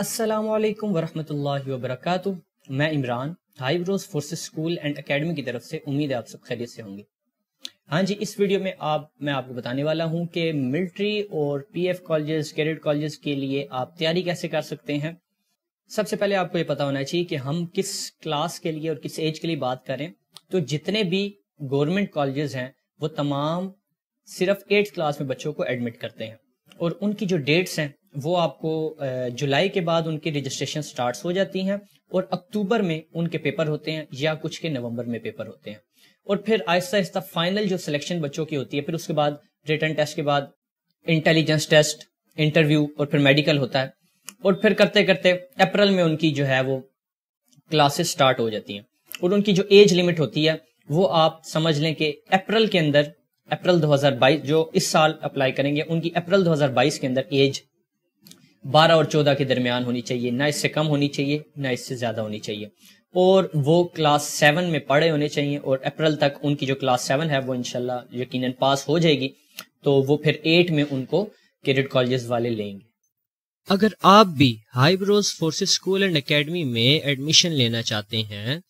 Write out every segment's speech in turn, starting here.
असलकम वरहमल वरक मैं Imran high brows force school and academy की तरफ से उम्मीद है आप सब खैरियत से होंगे हाँ जी इस वीडियो में आप मैं आपको बताने वाला हूँ कि मिल्ट्री और पीएफ कॉलेजेस कैडेट कॉलेजेस के लिए आप तैयारी कैसे कर सकते हैं सबसे पहले आपको ये पता होना चाहिए कि हम किस क्लास के लिए और किस एज के लिए बात करें तो जितने भी गवर्नमेंट कॉलेजेस हैं वो तमाम सिर्फ एट्थ क्लास में बच्चों को एडमिट करते हैं और उनकी जो डेट्स हैं वो आपको जुलाई के बाद उनकी रजिस्ट्रेशन स्टार्ट हो जाती हैं और अक्टूबर में उनके पेपर होते हैं या कुछ के नवंबर में पेपर होते हैं और फिर आहिस्ता आहिस्ता फाइनल जो सिलेक्शन बच्चों की होती है फिर उसके बाद रिटर्न टेस्ट के बाद इंटेलिजेंस टेस्ट इंटरव्यू और फिर मेडिकल होता है और फिर करते करते अप्रैल में उनकी जो है वो क्लासेस स्टार्ट हो जाती हैं और उनकी जो एज लिमिट होती है वो आप समझ लें कि अप्रैल के अंदर अप्रैल 2022 जो इस साल अप्लाई करेंगे उनकी अप्रैल 2022 के अंदर एज बारह और चौदह के दरमियान होनी चाहिए ना इससे कम होनी चाहिए ना इससे ज़्यादा होनी चाहिए और वो क्लास सेवन में पढ़े होने चाहिए और अप्रैल तक उनकी जो क्लास सेवन है वो इनशाला यकीन पास हो जाएगी तो वो फिर एट में उनको क्रेडिट कॉलेज वाले लेंगे अगर आप भी brows forces school and academy में एडमिशन लेना चाहते हैं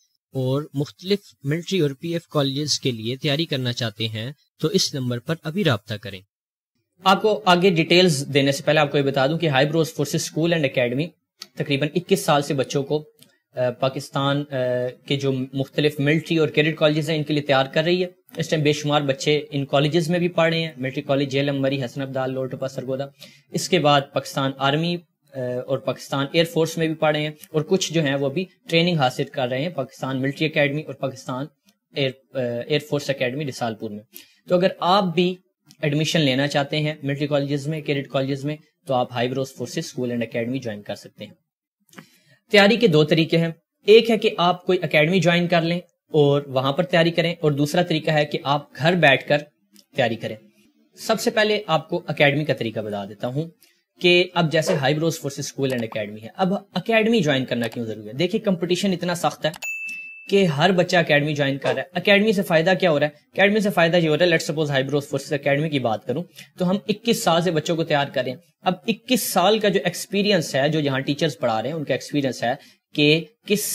और मुख्तलिफ मिलिट्री और पी एफ कॉलेज के लिए तैयारी करना चाहते हैं तो इस नंबर पर अभी रबता करें आपको आगे डिटेल्स देने से पहले आपको ये बता दूं कि high brows forces school and academy तकरीबन 21 साल से बच्चों को पाकिस्तान के जो मुख्तलिफ मिलिट्री और कैडेट कॉलेजेस हैं इनके लिए तैयार कर रही है इस टाइम बेशुमार बच्चे इन कॉलेजेस में भी पढ़ रहे हैं मिलिट्री कॉलेज जे मरी हसन अब्दाल लोटपा सरगोदा इसके बाद पाकिस्तान आर्मी और पाकिस्तान एयरफोर्स में भी पढ़ रहे हैं और कुछ जो हैं वो भी ट्रेनिंग हासिल कर रहे हैं पाकिस्तान मिलिट्री अकेडमी और Pakistan air air force academy Risalpur में तो अगर आप भी एडमिशन लेना चाहते हैं मिलिट्री कॉलेजेस में कैडेट कॉलेजेस में तो आप highbrows brows forces school and academy join कर सकते हैं तैयारी के दो तरीके हैं एक है कि आप कोई अकेडमी ज्वाइन कर लें और वहां पर तैयारी करें और दूसरा तरीका है कि आप घर बैठकर तैयारी करें सबसे पहले आपको अकेडमी का तरीका बता देता हूं कि अब जैसे highbrows forces school and academy है अब अकेडमी ज्वाइन करना क्यों जरूरी है देखिए कंपटीशन इतना सख्त है कि हर बच्चा अकेडमी ज्वाइन कर रहा है अकेडमी से फायदा क्या हो रहा है अकेडमी से फायदा ये हो रहा है let suppose highbrows force academy की बात करूं तो हम 21 साल से बच्चों को तैयार कर रहे हैं अब 21 साल का जो एक्सपीरियंस है जो यहाँ टीचर्स पढ़ा रहे हैं उनका एक्सपीरियंस है कि किस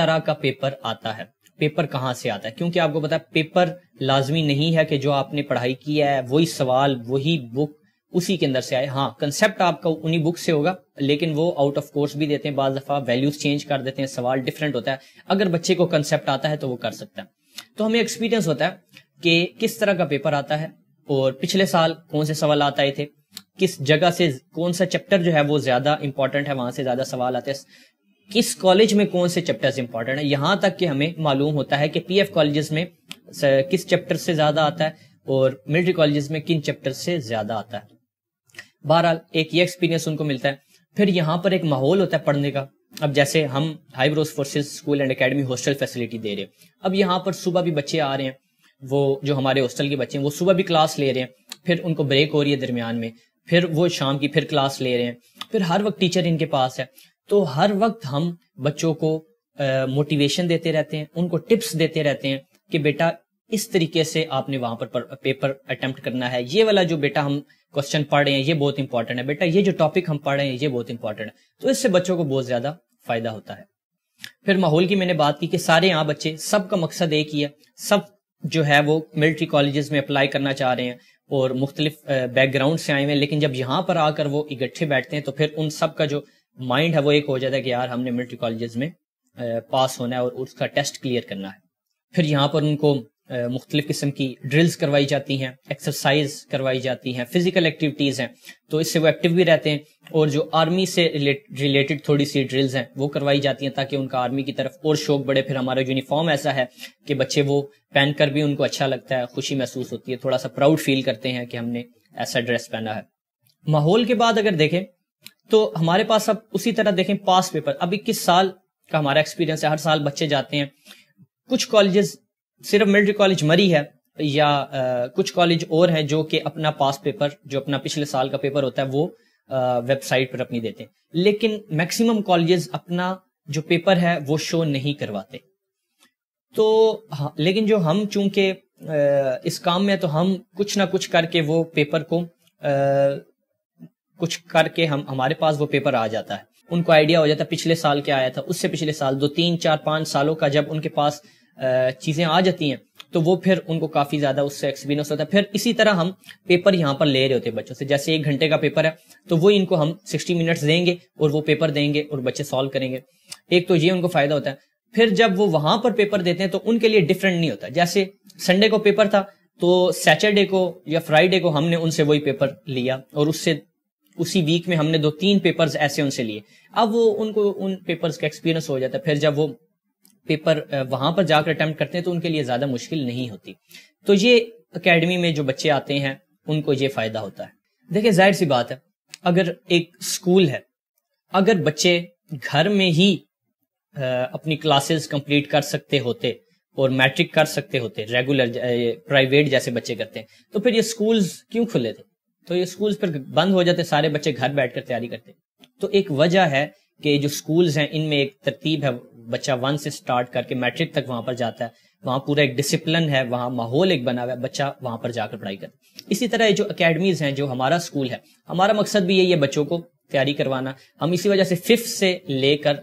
तरह का पेपर आता है पेपर कहाँ से आता है क्योंकि आपको पता है पेपर लाजमी नहीं है कि जो आपने पढ़ाई की है वही सवाल वही बुक उसी के अंदर से आए हाँ कंसेप्ट आपका उन्हीं बुक से होगा लेकिन वो आउट ऑफ कोर्स भी देते हैं बाद दफा वैल्यूज चेंज कर देते हैं सवाल डिफरेंट होता है अगर बच्चे को कंसेप्ट आता है तो वो कर सकता है तो हमें एक्सपीरियंस होता है कि किस तरह का पेपर आता है और पिछले साल कौन से सवाल आते आए थे किस जगह से कौन सा चैप्टर जो है वो ज्यादा इंपॉर्टेंट है वहां से ज्यादा सवाल आते हैं किस कॉलेज में कौन से चैप्टर्स इंपॉर्टेंट है यहां तक कि हमें मालूम होता है कि पीएफ कॉलेजेस में किस चैप्टर से ज्यादा आता है और मिलिट्री कॉलेजेस में किन चैप्टर से ज्यादा आता है बहरहाल एक ये एक्सपीरियंस उनको मिलता है फिर यहाँ पर एक माहौल होता है पढ़ने का अब जैसे हम high brows forces school and academy hostel facility दे रहे हैं अब यहाँ पर सुबह भी बच्चे आ रहे हैं वो जो हमारे हॉस्टल के बच्चे हैं वो सुबह भी क्लास ले रहे हैं फिर उनको ब्रेक हो रही है दरमियान में फिर वो शाम की फिर क्लास ले रहे हैं फिर हर वक्त टीचर इनके पास है तो हर वक्त हम बच्चों को मोटिवेशन देते रहते हैं उनको टिप्स देते रहते हैं कि बेटा इस तरीके से आपने वहां पर, पर पेपर अटेम्प्ट करना है ये वाला जो बेटा हम क्वेश्चन पढ़ रहे हैं ये बहुत इंपॉर्टेंट है बेटा ये जो टॉपिक हम पढ़ रहे हैं ये बहुत इंपॉर्टेंट है तो इससे बच्चों को बहुत ज्यादा फायदा होता है फिर माहौल की मैंने बात की कि सारे यहाँ बच्चे सबका मकसद एक ही है सब जो है वो मिलिट्री कॉलेजेस में अप्लाई करना चाह रहे हैं और मुख्तलिफ बैकग्राउंड से आए हुए हैं लेकिन जब यहाँ पर आकर वो इकट्ठे बैठते हैं तो फिर उन सब का जो माइंड है वो एक हो जाता है कि यार हमने मिलिट्री कॉलेजेस में पास होना है और उसका टेस्ट क्लियर करना है फिर यहाँ पर उनको मुख्तलिफ किस्म की ड्रिल्स करवाई जाती हैं एक्सरसाइज करवाई जाती हैं फिजिकल एक्टिविटीज़ हैं तो इससे वो एक्टिव भी रहते हैं और जो आर्मी से रिलेटेड थोड़ी सी ड्रिल्स हैं वो करवाई जाती हैं ताकि उनका आर्मी की तरफ और शौक बढ़े फिर हमारा यूनिफॉर्म ऐसा है कि बच्चे वो पहन कर भी उनको अच्छा लगता है खुशी महसूस होती है थोड़ा सा प्राउड फील करते हैं कि हमने ऐसा ड्रेस पहना है माहौल के बाद अगर देखें तो हमारे पास अब उसी तरह देखें पास पेपर अब इक्कीस साल का हमारा एक्सपीरियंस है हर साल बच्चे जाते हैं कुछ कॉलेजेस सिर्फ मिलिट्री कॉलेज मरी है या आ, कुछ कॉलेज और हैं जो कि अपना पास पेपर जो अपना पिछले साल का पेपर होता है वो वेबसाइट पर अपनी देते हैं लेकिन मैक्सिमम कॉलेजेस अपना जो पेपर है वो शो नहीं करवाते तो हाँ, लेकिन जो हम चूंकि इस काम में तो हम कुछ ना कुछ करके वो पेपर को आ, कुछ करके हम हमारे पास वो पेपर आ जाता है उनको आइडिया हो जाता है पिछले साल क्या आया था उससे पिछले साल दो तीन चार पांच सालों का जब उनके पास चीज़ें आ जाती हैं तो वो फिर उनको काफ़ी ज़्यादा उससे एक्सपीरियंस होता है फिर इसी तरह हम पेपर यहाँ पर ले रहे होते हैं बच्चों से जैसे एक घंटे का पेपर है तो वो इनको हम 60 मिनट्स देंगे और वो पेपर देंगे और बच्चे सॉल्व करेंगे एक तो ये उनको फ़ायदा होता है फिर जब वो वहां पर पेपर देते हैं तो उनके लिए डिफरेंट नहीं होता जैसे संडे को पेपर था तो सैटरडे को या फ्राइडे को हमने उनसे वही पेपर लिया और उससे उसी वीक में हमने दो तीन पेपर्स ऐसे उनसे लिए अब वो उनको उन पेपर्स का एक्सपीरियंस हो जाता है फिर जब वो पेपर वहां पर जाकर अटेम्प्ट करते हैं तो उनके लिए ज्यादा मुश्किल नहीं होती तो ये अकेडमी में जो बच्चे आते हैं उनको ये फायदा होता है देखिये जाहिर सी बात है अगर एक स्कूल है अगर बच्चे घर में ही अपनी क्लासेस कंप्लीट कर सकते होते और मैट्रिक कर सकते होते रेगुलर प्राइवेट जैसे बच्चे करते हैं तो फिर ये स्कूल्स क्यों खुले थे तो ये स्कूल्स फिर बंद हो जाते सारे बच्चे घर बैठकर तैयारी करते तो एक वजह है के जो स्कूल्स हैं इनमें एक तरतीब है बच्चा वन से स्टार्ट करके मैट्रिक तक वहां पर जाता है वहां पूरा एक डिसिप्लिन है वहां माहौल एक बना हुआ है बच्चा वहां पर जाकर पढ़ाई करता है इसी तरह जो अकेडमीज हैं जो हमारा स्कूल है हमारा मकसद भी यही है बच्चों को तैयारी करवाना हम इसी वजह से फिफ्थ से लेकर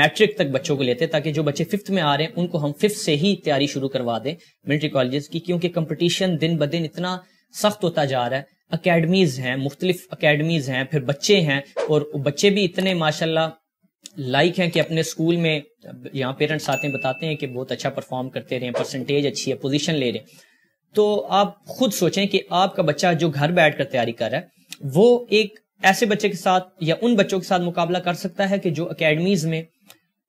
मैट्रिक तक बच्चों को लेते हैं ताकि जो बच्चे फिफ्थ में आ रहे हैं उनको हम फिफ्थ से ही तैयारी शुरू करवा दें मिलिट्री कॉलेजेस की क्योंकि कंपटीशन दिन ब दिन इतना सख्त होता जा रहा है अकेडमीज़ हैं मुख्तलिफ अकेडमीज़ हैं फिर बच्चे हैं और बच्चे भी इतने माशाल्लाह लाइक हैं कि अपने स्कूल में यहाँ पेरेंट्स आते हैं बताते हैं कि बहुत अच्छा परफॉर्म करते रहे परसेंटेज अच्छी है पोजिशन ले रहे हैं तो आप खुद सोचें कि आपका बच्चा जो घर बैठ कर तैयारी कर रहा है वो एक ऐसे बच्चे के साथ या उन बच्चों के साथ मुकाबला कर सकता है कि जो अकेडमीज में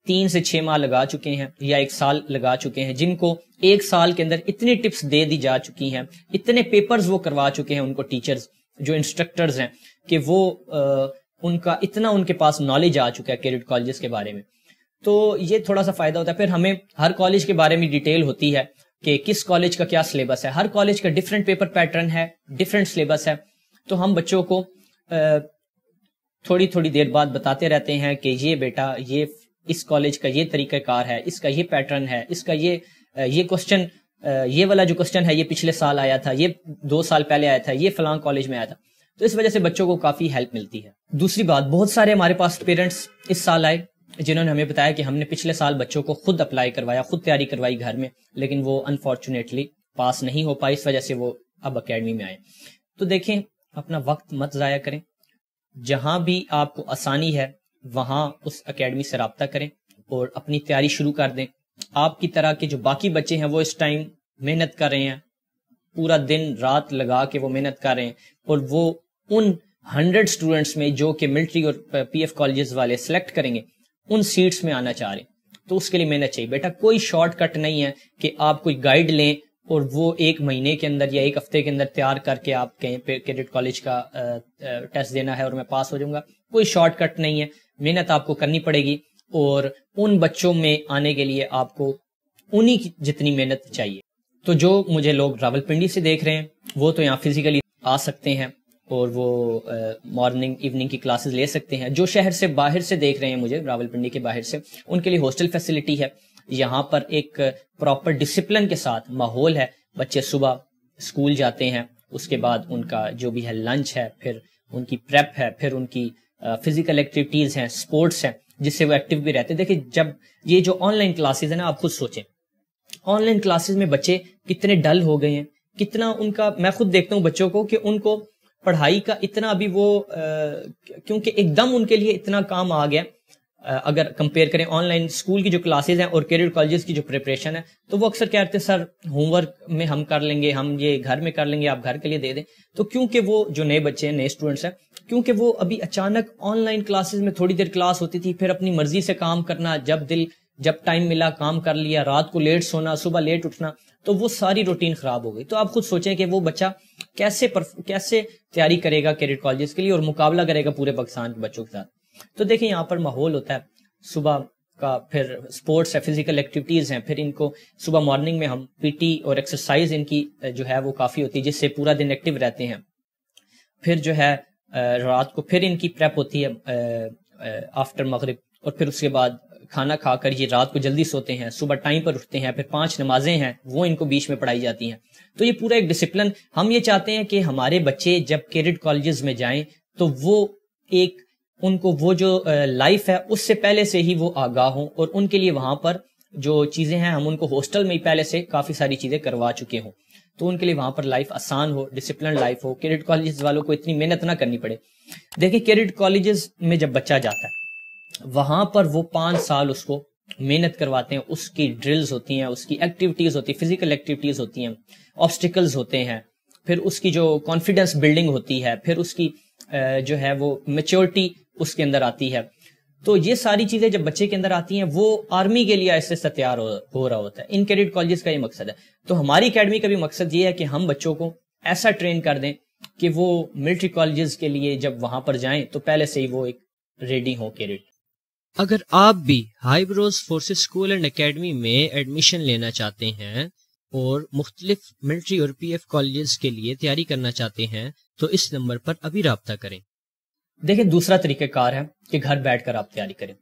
तीन से छह माह लगा चुके हैं या एक साल लगा चुके हैं जिनको एक साल के अंदर इतनी टिप्स दे दी जा चुकी हैं इतने पेपर्स वो करवा चुके हैं उनको टीचर्स जो इंस्ट्रक्टर्स हैं कि वो आ, उनका इतना उनके पास नॉलेज आ चुका है कैडेट कॉलेजेस के बारे में तो ये थोड़ा सा फायदा होता है फिर हमें हर कॉलेज के बारे में डिटेल होती है कि किस कॉलेज का क्या सिलेबस है हर कॉलेज का डिफरेंट पेपर पैटर्न है डिफरेंट सिलेबस है तो हम बच्चों को थोड़ी थोड़ी देर बाद बताते रहते हैं कि ये बेटा ये इस कॉलेज का ये तरीक़ाकार है इसका ये पैटर्न है इसका ये ये क्वेश्चन ये वाला जो क्वेश्चन है ये पिछले साल आया था ये दो साल पहले आया था ये फलां कॉलेज में आया था तो इस वजह से बच्चों को काफी हेल्प मिलती है दूसरी बात बहुत सारे हमारे पास पेरेंट्स इस साल आए जिन्होंने हमें बताया कि हमने पिछले साल बच्चों को खुद अप्लाई करवाया खुद तैयारी करवाई घर में लेकिन वो अनफॉर्चुनेटली पास नहीं हो पाई इस वजह से वो अब अकेडमी में आए तो देखें अपना वक्त मत ज़ाया करें जहां भी आपको आसानी है वहां उस अकेडमी से रबता करें और अपनी तैयारी शुरू कर दें आपकी तरह के जो बाकी बच्चे हैं वो इस टाइम मेहनत कर रहे हैं पूरा दिन रात लगा के वो मेहनत कर रहे हैं और वो उन हंड्रेड स्टूडेंट्स में जो कि मिलिट्री और पीएफ कॉलेजेस वाले सेलेक्ट करेंगे उन सीट्स में आना चाह रहे हैं तो उसके लिए मेहनत चाहिए बेटा कोई शॉर्टकट नहीं है कि आप कोई गाइड लें और वो एक महीने के अंदर या एक हफ्ते के अंदर तैयार करके आप कहें क्रेडिट कॉलेज का टेस्ट देना है और मैं पास हो जाऊंगा कोई शॉर्टकट नहीं है मेहनत आपको करनी पड़ेगी और उन बच्चों में आने के लिए आपको उन्हीं की जितनी मेहनत चाहिए तो जो मुझे लोग रावलपिंडी से देख रहे हैं वो तो यहाँ फिजिकली आ सकते हैं और वो मॉर्निंग uh, इवनिंग की क्लासेस ले सकते हैं जो शहर से बाहर से देख रहे हैं मुझे रावलपिंडी के बाहर से उनके लिए हॉस्टल फैसिलिटी है यहाँ पर एक प्रॉपर डिसिप्लिन के साथ माहौल है बच्चे सुबह स्कूल जाते हैं उसके बाद उनका जो भी है लंच है फिर उनकी प्रेप है फिर उनकी फिजिकल एक्टिविटीज़ हैं स्पोर्ट्स हैं जिससे वो एक्टिव भी रहते देखिए जब ये जो ऑनलाइन क्लासेज है ना आप खुद सोचें ऑनलाइन क्लासेज में बच्चे कितने डल हो गए हैं कितना उनका मैं खुद देखता हूँ बच्चों को कि उनको पढ़ाई का इतना अभी वो क्योंकि एकदम उनके लिए इतना काम आ गया अगर कंपेयर करें ऑनलाइन स्कूल की जो क्लासेज हैं और कैरियर कॉलेजेस की जो प्रिपरेशन है तो वो अक्सर कहते हैं सर होमवर्क में हम कर लेंगे हम ये घर में कर लेंगे आप घर के लिए दे दें तो क्योंकि वो जो नए बच्चे हैं नए स्टूडेंट्स हैं क्योंकि वो अभी अचानक ऑनलाइन क्लासेस में थोड़ी देर क्लास होती थी फिर अपनी मर्जी से काम करना जब दिल जब टाइम मिला काम कर लिया रात को लेट सोना सुबह लेट उठना तो वो सारी रूटीन खराब हो गई तो आप खुद सोचें कि वो बच्चा कैसे कैसे तैयारी करेगा क्रेडिट कॉलेज के लिए और मुकाबला करेगा पूरे पाकिस्तान के बच्चों के साथ तो देखिए यहाँ पर माहौल होता है सुबह का फिर स्पोर्ट्स है फिजिकल एक्टिविटीज़ हैं फिर इनको सुबह मॉर्निंग में हम पीटी और एक्सरसाइज इनकी जो है वो काफ़ी होती है जिससे पूरा दिन एक्टिव रहते हैं फिर जो है रात को फिर इनकी प्रेप होती है आफ्टर मगरब और फिर उसके बाद खाना खाकर ये रात को जल्दी सोते हैं सुबह टाइम पर उठते हैं फिर पांच नमाजें हैं वो इनको बीच में पढ़ाई जाती हैं तो ये पूरा एक डिसिप्लिन हम ये चाहते हैं कि हमारे बच्चे जब केडेड कॉलेजेस e में जाएं तो वो एक उनको वो जो लाइफ है उससे पहले से ही वो आगाह हों और उनके लिए वहां पर जो चीजें हैं हम उनको हॉस्टल में ही पहले से काफी सारी चीजें करवा चुके हों तो उनके लिए वहां पर लाइफ आसान हो डिसिप्लिन लाइफ हो कैडेट कॉलेज वालों को इतनी मेहनत ना करनी पड़े देखिए कैडेट कॉलेजेस में जब बच्चा जाता है वहां पर वो पांच साल उसको मेहनत करवाते हैं उसकी ड्रिल्स होती हैं उसकी एक्टिविटीज होती है फिजिकल एक्टिविटीज होती हैं ऑब्स्टिकल्स होते हैं फिर उसकी जो कॉन्फिडेंस बिल्डिंग होती है फिर उसकी जो है वो मेच्योरिटी उसके अंदर आती है तो ये सारी चीजें जब बच्चे के अंदर आती हैं वो आर्मी के लिए ऐसे तैयार हो, हो रहा होता है इन कैडेट कॉलेजेस का ये मकसद है तो हमारी अकेडमी का भी मकसद ये है कि हम बच्चों को ऐसा ट्रेन कर दें कि वो मिलिट्री कॉलेजेस के लिए जब वहां पर जाएं तो पहले से ही वो एक रेडी हो क्रेडिट अगर आप भी highbrows forces school and academy में एडमिशन लेना चाहते हैं और मुख्तलिफ मिल्ट्री और पी कॉलेजेस के लिए तैयारी करना चाहते हैं तो इस नंबर पर अभी रबता करें देखिए दूसरा तरीकेकार है कि घर बैठकर आप तैयारी करें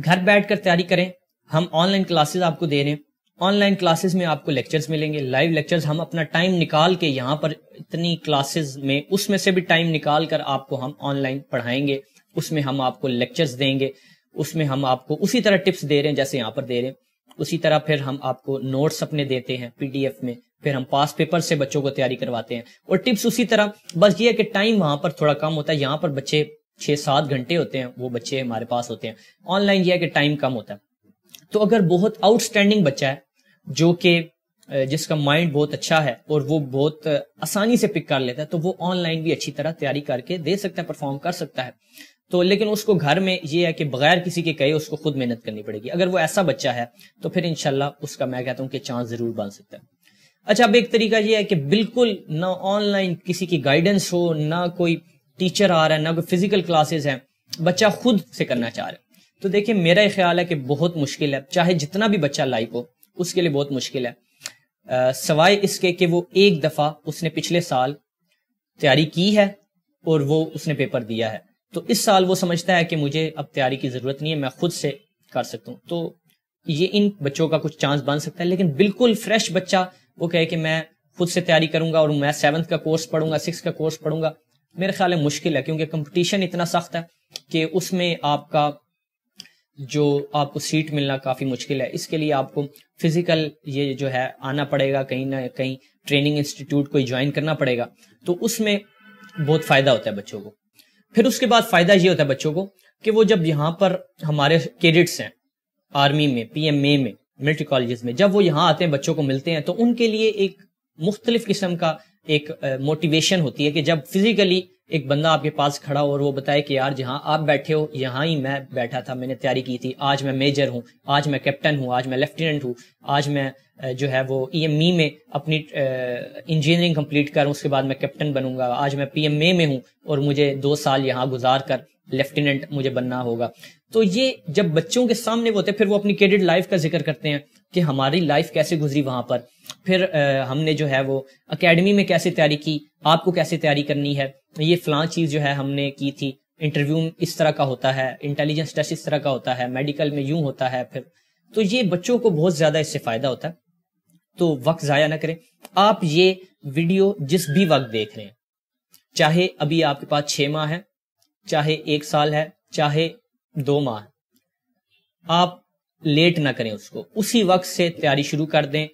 घर बैठकर तैयारी करें हम ऑनलाइन क्लासेस आपको दे रहे हैं ऑनलाइन क्लासेस में आपको लेक्चर्स मिलेंगे लाइव लेक्चर्स हम अपना टाइम निकाल के यहाँ पर इतनी क्लासेस में उसमें से भी टाइम निकाल कर आपको हम ऑनलाइन पढ़ाएंगे उसमें हम आपको लेक्चर्स देंगे उसमें हम आपको उसी तरह टिप्स दे रहे हैं जैसे यहाँ पर दे रहे हैं उसी तरह फिर हम आपको नोट्स अपने देते हैं पीडीएफ में फिर हम पास पेपर से बच्चों को तैयारी करवाते हैं और टिप्स उसी तरह बस ये है कि टाइम वहां पर थोड़ा कम होता है यहाँ पर बच्चे छह सात घंटे होते हैं वो बच्चे हमारे पास होते हैं ऑनलाइन यह है कि टाइम कम होता है तो अगर बहुत आउटस्टैंडिंग बच्चा है जो कि जिसका माइंड बहुत अच्छा है और वो बहुत आसानी से पिक कर लेता है तो वो ऑनलाइन भी अच्छी तरह तैयारी करके दे सकता है परफॉर्म कर सकता है तो लेकिन उसको घर में ये है कि बगैर किसी के कहे उसको खुद मेहनत करनी पड़ेगी अगर वो ऐसा बच्चा है तो फिर इनशाला उसका मैं कहता हूँ कि चांस जरूर बन सकता है अच्छा अब एक तरीका ये है कि बिल्कुल ना ऑनलाइन किसी की गाइडेंस हो ना कोई टीचर आ रहा है ना कोई फिजिकल क्लासेस हैं बच्चा खुद से करना चाह रहा है तो देखिए मेरा ये ख्याल है कि बहुत मुश्किल है चाहे जितना भी बच्चा लाइक हो उसके लिए बहुत मुश्किल है सवाए इसके कि वो एक दफा उसने पिछले साल तैयारी की है और वो उसने पेपर दिया है तो इस साल वो समझता है कि मुझे अब तैयारी की जरूरत नहीं है मैं खुद से कर सकता हूँ तो ये इन बच्चों का कुछ चांस बन सकता है लेकिन बिल्कुल फ्रेश बच्चा वो कहे कि मैं खुद से तैयारी करूंगा और मैं सेवन्थ का कोर्स पढ़ूंगा सिक्स का कोर्स पढ़ूंगा मेरे ख्याल है मुश्किल है क्योंकि कंपटीशन इतना सख्त है कि उसमें आपका जो आपको सीट मिलना काफ़ी मुश्किल है इसके लिए आपको फिजिकल ये जो है आना पड़ेगा कहीं ना कहीं ट्रेनिंग इंस्टीट्यूट को ज्वाइन करना पड़ेगा तो उसमें बहुत फ़ायदा होता है बच्चों को फिर उसके बाद फ़ायदा ये होता है बच्चों को कि वो जब यहाँ पर हमारे कैडेट्स हैं आर्मी में पीएमए में मिलिट्री कॉलेजेस में जब वो यहाँ आते हैं बच्चों को मिलते हैं तो उनके लिए एक मुख्तलिफ किस्म का एक मोटिवेशन होती है कि जब फिजिकली एक बंदा आपके पास खड़ा हो और वो बताए कि यार जहाँ आप बैठे हो यहाँ ही मैं बैठा था मैंने तैयारी की थी आज मैं मेजर हूँ आज मैं कैप्टन हूँ आज मैं लेफ्टिनेंट हूँ आज मैं जो है वो ई e e में अपनी इंजीनियरिंग कंप्लीट करूँ उसके बाद मैं कैप्टन बनूंगा आज मैं पी में हूँ और मुझे दो साल यहाँ गुजार कर लेफ्टिनेंट मुझे बनना होगा तो ये जब बच्चों के सामने वो होते हैं फिर वो अपनी कैडेट लाइफ का जिक्र करते हैं कि हमारी लाइफ कैसे गुजरी वहां पर फिर आ, हमने जो है वो अकेडमी में कैसे तैयारी की आपको कैसे तैयारी करनी है ये फलां चीज जो है हमने की थी इंटरव्यू इस तरह का होता है इंटेलिजेंस टेस्ट इस तरह का होता है मेडिकल में यूं होता है फिर तो ये बच्चों को बहुत ज्यादा इससे फायदा होता है तो वक्त जाया ना करें आप ये वीडियो जिस भी वक्त देख रहे हैं चाहे अभी आपके पास छह माह है चाहे एक साल है चाहे दो माह आप लेट ना करें उसको उसी वक्त से तैयारी शुरू कर दें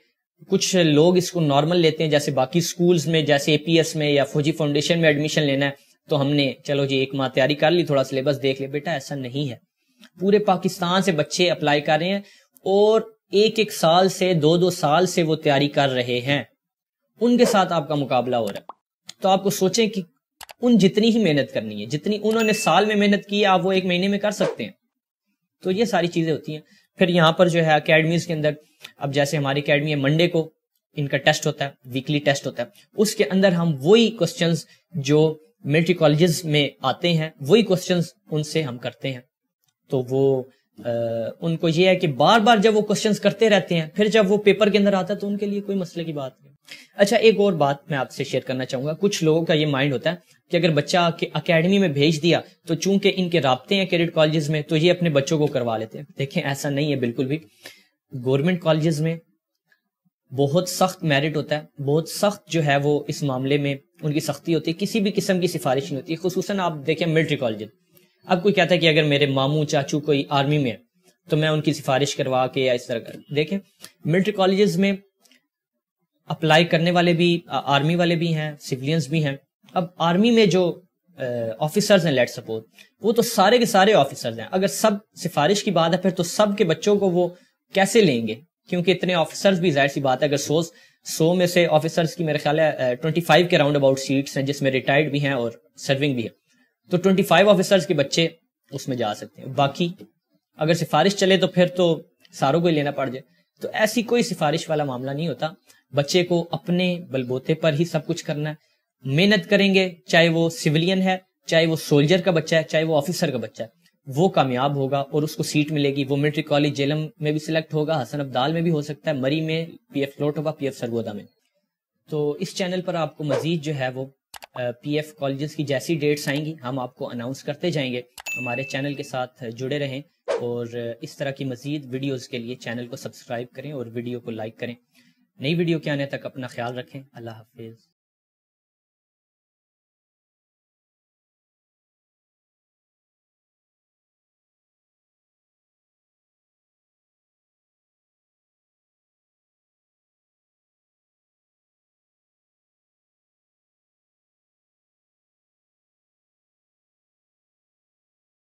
कुछ लोग इसको नॉर्मल लेते हैं जैसे बाकी स्कूल्स में जैसे एपीएस में या फौजी फाउंडेशन में एडमिशन लेना है तो हमने चलो जी एक माह तैयारी कर ली थोड़ा सिलेबस देख लिया बेटा ऐसा नहीं है पूरे पाकिस्तान से बच्चे अप्लाई कर रहे हैं और एक एक साल से दो दो साल से वो तैयारी कर रहे हैं उनके साथ आपका मुकाबला हो रहा है तो आपको सोचें कि उन जितनी ही मेहनत करनी है जितनी उन्होंने साल में मेहनत की है आप वो एक महीने में कर सकते हैं तो ये सारी चीजें होती हैं फिर यहाँ पर जो है अकेडमीज के अंदर अब जैसे हमारी अकेडमी है मंडे को इनका टेस्ट होता है वीकली टेस्ट होता है उसके अंदर हम वही क्वेश्चन जो मिल्ट्री कॉलेजेस में आते हैं वही क्वेश्चन उनसे हम करते हैं तो वो आ, उनको ये है कि बार बार जब वो क्वेश्चंस करते रहते हैं फिर जब वो पेपर के अंदर आता है तो उनके लिए कोई मसले की बात नहीं अच्छा एक और बात मैं आपसे शेयर करना चाहूंगा कुछ लोगों का ये माइंड होता है कि अगर बच्चा अकेडमी में भेज दिया तो चूंकि इनके रबते हैं क्रेडिट कॉलेजेस में तो ये अपने बच्चों को करवा लेते हैं देखें ऐसा नहीं है बिल्कुल भी गवर्नमेंट कॉलेजेस में बहुत सख्त मेरिट होता है बहुत सख्त जो है वो इस मामले में उनकी सख्ती होती है किसी भी किस्म की सिफारिश नहीं होती है खसूस आप देखें मिलिट्री कॉलेज अब कोई कहता है कि अगर मेरे मामू चाचू कोई आर्मी में है तो मैं उनकी सिफारिश करवा के या इस तरह कर देखें मिलिट्री कॉलेजेस में अप्लाई करने वाले भी आर्मी वाले भी हैं सिविलियंस भी हैं अब आर्मी में जो ऑफिसर्स हैं लेट सपोज वो तो सारे के सारे ऑफिसर्स हैं अगर सब सिफारिश की बात है फिर तो सब के बच्चों को वो कैसे लेंगे क्योंकि इतने ऑफिसर्स भी जाहिर सी बात है अगर सो में से ऑफिसर्स की मेरे ख्याल है ट्वेंटी फाइव के राउंड अबाउट सीट्स हैं जिसमें रिटायर्ड भी हैं और सर्विंग भी है तो ट्वेंटी फाइव ऑफिसर्स के बच्चे उसमें जा सकते हैं बाकी अगर सिफारिश चले तो फिर तो सारों को ही लेना पड़ जाए तो ऐसी कोई सिफारिश वाला मामला नहीं होता बच्चे को अपने बलबोते पर ही सब कुछ करना है मेहनत करेंगे चाहे वो सिविलियन है चाहे वो सोल्जर का बच्चा है चाहे वो ऑफिसर का बच्चा है वो कामयाब होगा और उसको सीट मिलेगी वो मिलिट्री कॉलेज जेलम में भी सिलेक्ट होगा हसन अब्दाल में भी हो सकता है मरी में पी एफ लोट होगा पी एफ सरगोदा में तो इस चैनल पर आपको मजीद जो है वो पी एफ कॉलेज की जैसी डेट्स आएंगी हम आपको अनाउंस करते जाएंगे हमारे चैनल के साथ जुड़े रहें और इस तरह की मजीद वीडियोज़ के लिए चैनल को सब्सक्राइब करें और वीडियो को लाइक करें नई वीडियो के आने तक अपना ख्याल रखें अल्लाह हाफिज़